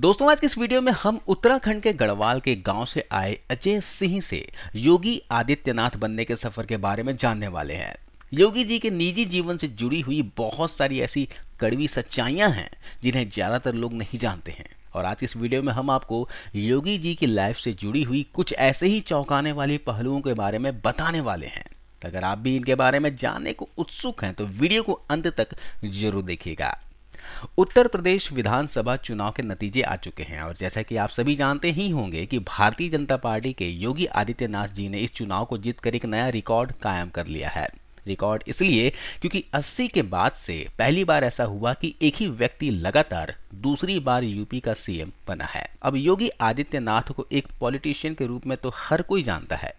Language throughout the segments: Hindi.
दोस्तों आज के इस वीडियो में हम उत्तराखंड के गढ़वाल के गांव से आए अजय सिंह से योगी आदित्यनाथ बनने के सफर के बारे में जानने वाले हैं योगी जी के निजी जीवन से जुड़ी हुई बहुत सारी ऐसी कड़वी सच्चाइयां हैं जिन्हें ज्यादातर लोग नहीं जानते हैं और आज इस वीडियो में हम आपको योगी जी की लाइफ से जुड़ी हुई कुछ ऐसे ही चौंकाने वाले पहलुओं के बारे में बताने वाले हैं अगर आप भी इनके बारे में जानने को उत्सुक हैं तो वीडियो को अंत तक जरूर देखिएगा उत्तर प्रदेश विधानसभा चुनाव के नतीजे आ चुके हैं और जैसा कि आप सभी जानते ही होंगे कि भारतीय जनता पार्टी के योगी आदित्यनाथ जी ने इस चुनाव को जीतकर एक नया रिकॉर्ड कायम कर लिया है रिकॉर्ड इसलिए क्योंकि 80 के बाद से पहली बार ऐसा हुआ कि एक ही व्यक्ति लगातार दूसरी बार यूपी का सीएम बना है अब योगी आदित्यनाथ को एक पॉलिटिशियन के रूप में तो हर कोई जानता है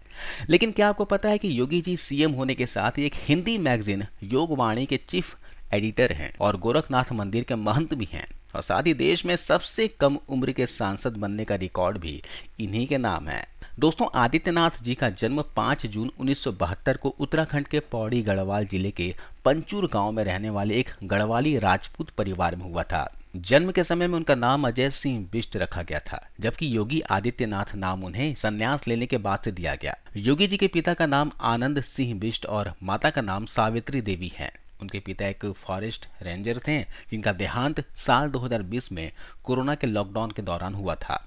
लेकिन क्या आपको पता है कि योगी जी सीएम होने के साथ एक हिंदी मैगजीन योगवाणी के चीफ एडिटर हैं और गोरखनाथ मंदिर के महंत भी हैं और साथ ही देश में सबसे कम उम्र के सांसद बनने का रिकॉर्ड भी इन्हीं के नाम है दोस्तों आदित्यनाथ जी का जन्म 5 जून 1972 को उत्तराखंड के पौड़ी गढ़वाल जिले के पंचूर गांव में रहने वाले एक गढ़वाली राजपूत परिवार में हुआ था जन्म के समय में उनका नाम अजय सिंह बिष्ट रखा गया था जबकि योगी आदित्यनाथ नाम उन्हें संन्यास लेने के बाद से दिया गया योगी जी के पिता का नाम आनंद सिंह बिष्ट और माता का नाम सावित्री देवी है उनके पिता एक फॉरेस्ट रेंजर थे जिनका देहांत साल 2020 में कोरोना के लॉकडाउन के दौरान हुआ था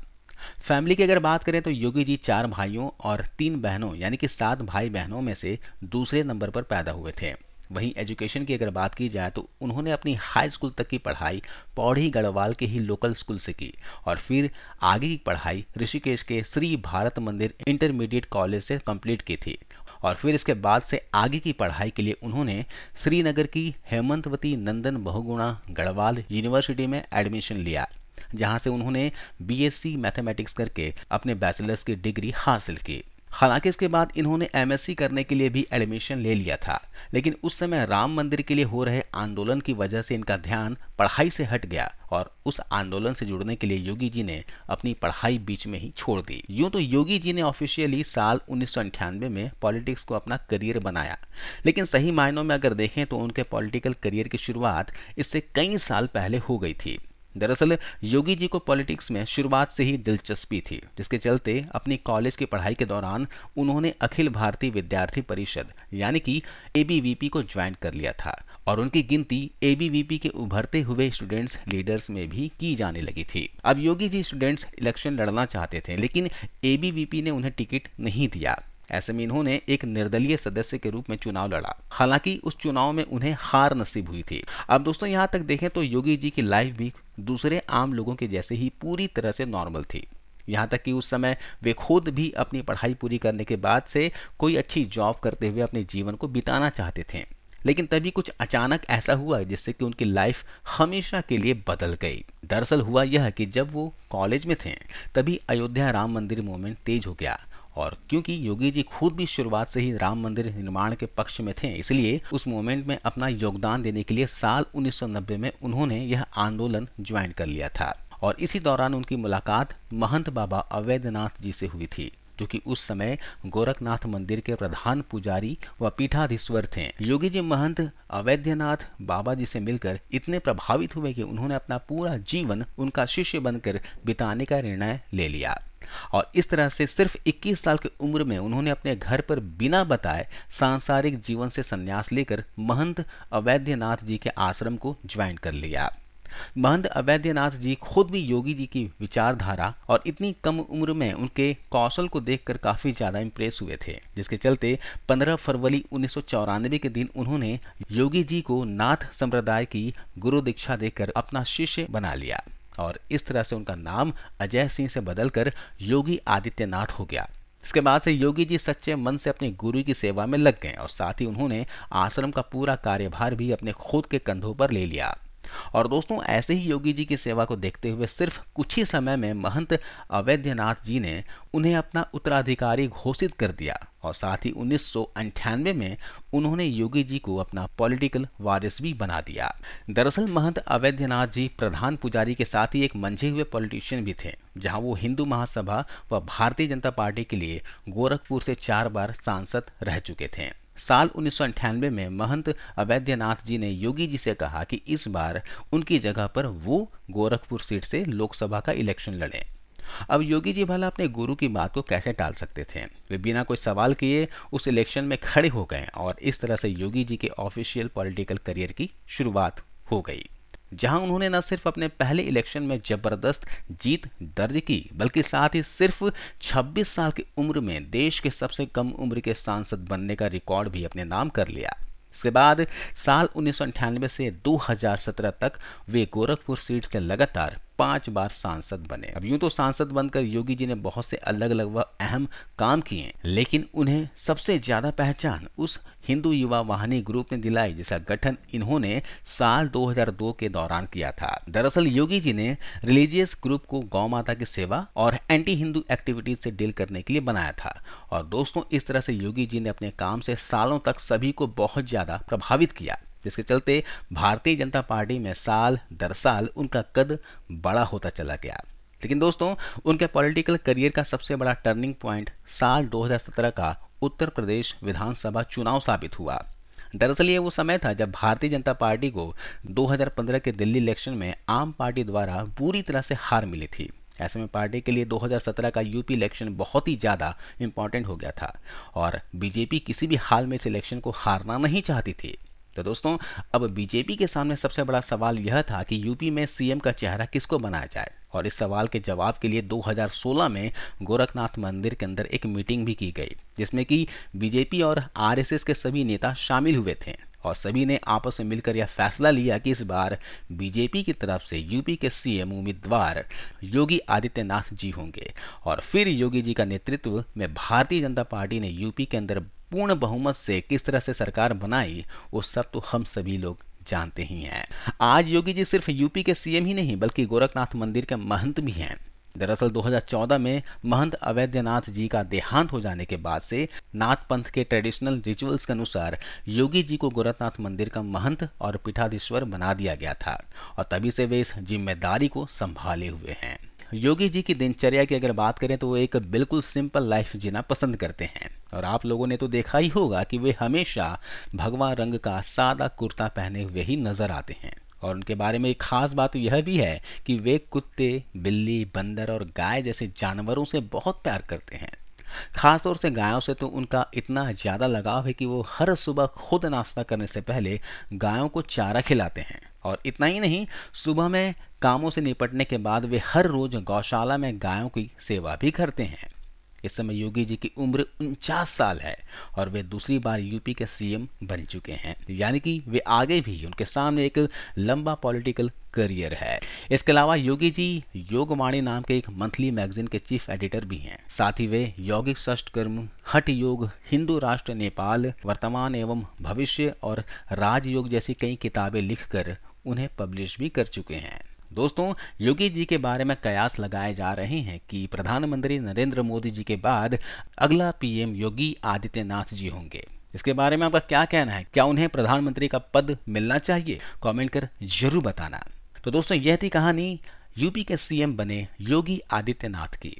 फैमिली की अगर बात करें तो योगी जी चार भाइयों और तीन बहनों यानी कि सात भाई बहनों में से दूसरे नंबर पर पैदा हुए थे वहीं एजुकेशन की अगर बात की जाए तो उन्होंने अपनी हाई स्कूल तक की पढ़ाई पौड़ी गढ़वाल के ही लोकल स्कूल से की और फिर आगे की पढ़ाई ऋषिकेश के श्री भारत मंदिर इंटरमीडिएट कॉलेज से कंप्लीट की थी और फिर इसके बाद से आगे की पढ़ाई के लिए उन्होंने श्रीनगर की हेमंतवती नंदन बहुगुणा गढ़वाल यूनिवर्सिटी में एडमिशन लिया जहां से उन्होंने बीएससी मैथमेटिक्स करके अपने बैचलर्स की डिग्री हासिल की हालांकि इसके बाद इन्होंने एमएससी करने के लिए भी एडमिशन ले लिया था लेकिन उस समय राम मंदिर के लिए हो रहे आंदोलन की वजह से इनका ध्यान पढ़ाई से हट गया और उस आंदोलन से जुड़ने के लिए योगी जी ने अपनी पढ़ाई बीच में ही छोड़ दी यूं तो योगी जी ने ऑफिशियली साल उन्नीस में पॉलिटिक्स को अपना करियर बनाया लेकिन सही मायनों में अगर देखें तो उनके पॉलिटिकल करियर की शुरुआत इससे कई साल पहले हो गई थी दरअसल योगी जी को पॉलिटिक्स में शुरुआत से ही दिलचस्पी थी जिसके चलते अपनी कॉलेज की पढ़ाई के दौरान उन्होंने अखिल भारतीय विद्यार्थी परिषद यानी कि एबीवीपी को ज्वाइन कर लिया था और उनकी गिनती एबीवीपी के उभरते हुए स्टूडेंट्स लीडर्स में भी की जाने लगी थी अब योगी जी स्टूडेंट्स इलेक्शन लड़ना चाहते थे लेकिन एबीवीपी ने उन्हें टिकट नहीं दिया ऐसे में इन्होंने एक निर्दलीय सदस्य के रूप में चुनाव लड़ा हालांकि उस चुनाव में उन्हें हार नसीब हुई थी अब दोस्तों यहाँ तक देखें तो योगी जी की लाइफ भी दूसरे आम लोगों के जैसे ही पूरी तरह से नॉर्मल थी यहाँ तक कि उस समय वे खुद भी अपनी पढ़ाई पूरी करने के बाद से कोई अच्छी जॉब करते हुए अपने जीवन को बिताना चाहते थे लेकिन तभी कुछ अचानक ऐसा हुआ जिससे कि उनकी लाइफ हमेशा के लिए बदल गई दरअसल हुआ यह कि जब वो कॉलेज में थे तभी अयोध्या राम मंदिर मूवमेंट तेज हो गया और क्योंकि योगी जी खुद भी शुरुआत से ही राम मंदिर निर्माण के पक्ष में थे इसलिए उस मूवमेंट में अपना योगदान देने के लिए साल 1990 में उन्होंने यह आंदोलन ज्वाइन कर लिया था और इसी दौरान उनकी मुलाकात महंत बाबा अवैधनाथ जी से हुई थी जो कि उस समय गोरखनाथ मंदिर के प्रधान पुजारी व पीठाधीश्वर थे योगी जी महंत अवैधनाथ बाबा जी से मिलकर इतने प्रभावित हुए कि उन्होंने अपना पूरा जीवन उनका शिष्य बनकर बिताने का निर्णय ले लिया और इस तरह से सिर्फ 21 साल की उम्र में उन्होंने अपने घर पर बिना बताए सांसारिक जीवन से संन्यास लेकर महंत अवैधनाथ जी के आश्रम को ज्वाइन कर लिया महंत अवैद्यनाथ जी खुद भी योगी जी की विचारधारा और इतनी कम उम्र में उनके कौशल को देखकर काफी ज्यादा इम्प्रेस हुए थे जिसके चलते 15 फरवरी उन्नीस के दिन उन्होंने योगी जी को नाथ संप्रदाय की गुरु दीक्षा देकर अपना शिष्य बना लिया और इस तरह से उनका नाम अजय सिंह से बदलकर योगी आदित्यनाथ हो गया इसके बाद से योगी जी सच्चे मन से अपने गुरु की सेवा में लग गए और साथ ही उन्होंने आश्रम का पूरा कार्यभार भी अपने खुद के कंधों पर ले लिया और दोस्तों ऐसे ही योगी जी की सेवा को देखते हुए सिर्फ कुछ ही समय में महंत अवैधनाथ जी ने उन्हें अपना उत्तराधिकारी घोषित कर दिया और साथ ही उन्नीस में उन्होंने योगी जी को अपना पॉलिटिकल वारिस भी बना दिया दरअसल महंत अवैधनाथ जी प्रधान पुजारी के साथ ही एक मंझे हुए पॉलिटिशियन भी थे जहां वो हिंदू महासभा व भारतीय जनता पार्टी के लिए गोरखपुर से चार बार सांसद रह चुके थे साल उन्नीस में महंत अवैद्यनाथ जी ने योगी जी से कहा कि इस बार उनकी जगह पर वो गोरखपुर सीट से लोकसभा का इलेक्शन लड़े अब योगी जी भला अपने गुरु की बात को कैसे टाल सकते थे वे बिना कोई सवाल किए उस इलेक्शन में खड़े हो गए और इस तरह से योगी जी के ऑफिशियल पॉलिटिकल करियर की शुरुआत हो गई जहां उन्होंने न सिर्फ अपने पहले इलेक्शन में जबरदस्त जीत दर्ज की बल्कि साथ ही सिर्फ 26 साल की उम्र में देश के सबसे कम उम्र के सांसद बनने का रिकॉर्ड भी अपने नाम कर लिया इसके बाद साल उन्नीस से 2017 तक वे गोरखपुर सीट से लगातार पांच बार सांसद बने अब यूं तो सांसद बनकर योगी जी ने बहुत से अलग अलग व अहम काम किए लेकिन उन्हें सबसे ज्यादा पहचान उस हिंदू युवा वाहनी ग्रुप ने दिलाई जिसका गठन इन्होंने साल 2002 के दौरान किया था दरअसल योगी जी ने रिलीजियस ग्रुप को गौ माता की सेवा और एंटी हिंदू एक्टिविटीज से डील करने के लिए बनाया था और दोस्तों इस तरह से योगी जी ने अपने काम से सालों तक सभी को बहुत ज्यादा प्रभावित किया जिसके चलते भारतीय जनता पार्टी में साल दर साल उनका कद बड़ा होता चला गया लेकिन दोस्तों उनके पॉलिटिकल करियर का सबसे बड़ा टर्निंग पॉइंट साल 2017 का उत्तर प्रदेश विधानसभा चुनाव साबित हुआ दरअसल ये वो समय था जब भारतीय जनता पार्टी को 2015 के दिल्ली इलेक्शन में आम पार्टी द्वारा पूरी तरह से हार मिली थी ऐसे में पार्टी के लिए 2017 का यूपी इलेक्शन बहुत ही ज़्यादा इंपॉर्टेंट हो गया था और बीजेपी किसी भी हाल में इस इलेक्शन को हारना नहीं चाहती थी तो दोस्तों अब बीजेपी के सामने सबसे बड़ा सवाल यह था कि यूपी में सीएम का चेहरा किसको बनाया जाए और इस सवाल के जवाब के लिए 2016 में गोरखनाथ मंदिर के अंदर एक मीटिंग भी की गई जिसमें कि बीजेपी और आरएसएस के सभी नेता शामिल हुए थे और सभी ने आपस में मिलकर यह फैसला लिया कि इस बार बीजेपी की तरफ से यूपी के सीएम उम्मीदवार योगी आदित्यनाथ जी होंगे और फिर योगी जी का नेतृत्व में भारतीय जनता पार्टी ने यूपी के अंदर पूर्ण बहुमत से किस तरह से सरकार बनाई वो सब तो हम सभी लोग जानते ही हैं आज योगी जी सिर्फ यूपी के सीएम ही नहीं बल्कि गोरखनाथ मंदिर के महंत भी हैं दरअसल 2014 में महंत अवैधनाथ जी का देहांत हो जाने के बाद से नाथ पंथ के ट्रेडिशनल रिचुअल्स के अनुसार योगी जी को गोरखनाथ मंदिर का महंत और पीठाधीश्वर बना दिया गया था और तभी से वे इस जिम्मेदारी को संभाले हुए हैं योगी जी की दिनचर्या की अगर बात करें तो वो एक बिल्कुल सिंपल लाइफ जीना पसंद करते हैं और आप लोगों ने तो देखा ही होगा कि वे हमेशा भगवा रंग का सादा कुर्ता पहने हुए ही नजर आते हैं और उनके बारे में एक खास बात यह भी है कि वे कुत्ते बिल्ली बंदर और गाय जैसे जानवरों से बहुत प्यार करते हैं ख़ासतौर से गायों से तो उनका इतना ज़्यादा लगाव है कि वो हर सुबह खुद नाश्ता करने से पहले गायों को चारा खिलाते हैं और इतना ही नहीं सुबह में कामों से निपटने के बाद वे हर रोज़ गौशाला में गायों की सेवा भी करते हैं इस समय योगी जी की उम्र उनचास साल है और वे दूसरी बार यूपी के सीएम बन चुके हैं यानी कि वे आगे भी उनके सामने एक लंबा पॉलिटिकल करियर है इसके अलावा योगी जी योगवाणी नाम के एक मंथली मैगजीन के चीफ एडिटर भी हैं साथ ही वे यौगिक सष्टकर्म हट योग हिंदू राष्ट्र नेपाल वर्तमान एवं भविष्य और राजयोग जैसी कई किताबें लिखकर उन्हें पब्लिश भी कर चुके हैं दोस्तों योगी जी के बारे में कयास लगाए जा रहे हैं कि प्रधानमंत्री नरेंद्र मोदी जी के बाद अगला पीएम योगी आदित्यनाथ जी होंगे इसके बारे में आपका क्या कहना है क्या उन्हें प्रधानमंत्री का पद मिलना चाहिए कमेंट कर जरूर बताना तो दोस्तों यह थी कहानी यूपी के सीएम बने योगी आदित्यनाथ की